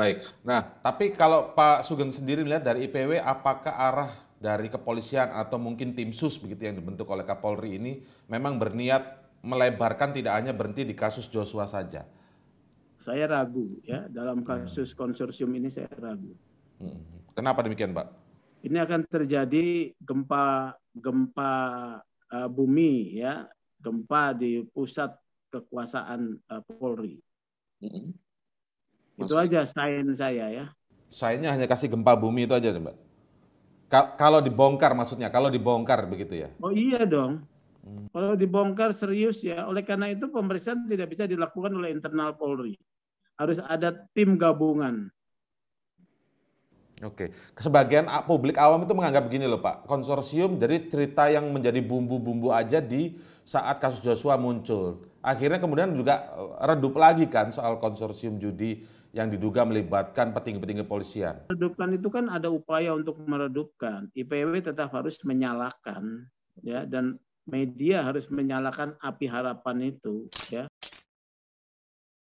baik nah tapi kalau pak sugeng sendiri melihat dari ipw apakah arah dari kepolisian atau mungkin tim sus begitu yang dibentuk oleh kapolri ini memang berniat melebarkan tidak hanya berhenti di kasus Joshua saja saya ragu ya dalam hmm. kasus konsorsium ini saya ragu. Hmm. Kenapa demikian, Pak? Ini akan terjadi gempa gempa uh, bumi ya, gempa di pusat kekuasaan uh, Polri. Hmm. Itu aja sains saya ya. Sainsnya hanya kasih gempa bumi itu aja, Mbak. Ka kalau dibongkar maksudnya, kalau dibongkar begitu ya. Oh iya dong. Hmm. Kalau dibongkar serius ya. Oleh karena itu pemeriksaan tidak bisa dilakukan oleh internal Polri. Harus ada tim gabungan. Oke, sebagian ah, publik awam itu menganggap begini loh Pak, konsorsium dari cerita yang menjadi bumbu-bumbu aja di saat kasus Joshua muncul. Akhirnya kemudian juga eh, redup lagi kan soal konsorsium judi yang diduga melibatkan petinggi-petinggi polisian. Redupkan itu kan ada upaya untuk meredupkan. IPW tetap harus menyalakan ya dan media harus menyalakan api harapan itu ya.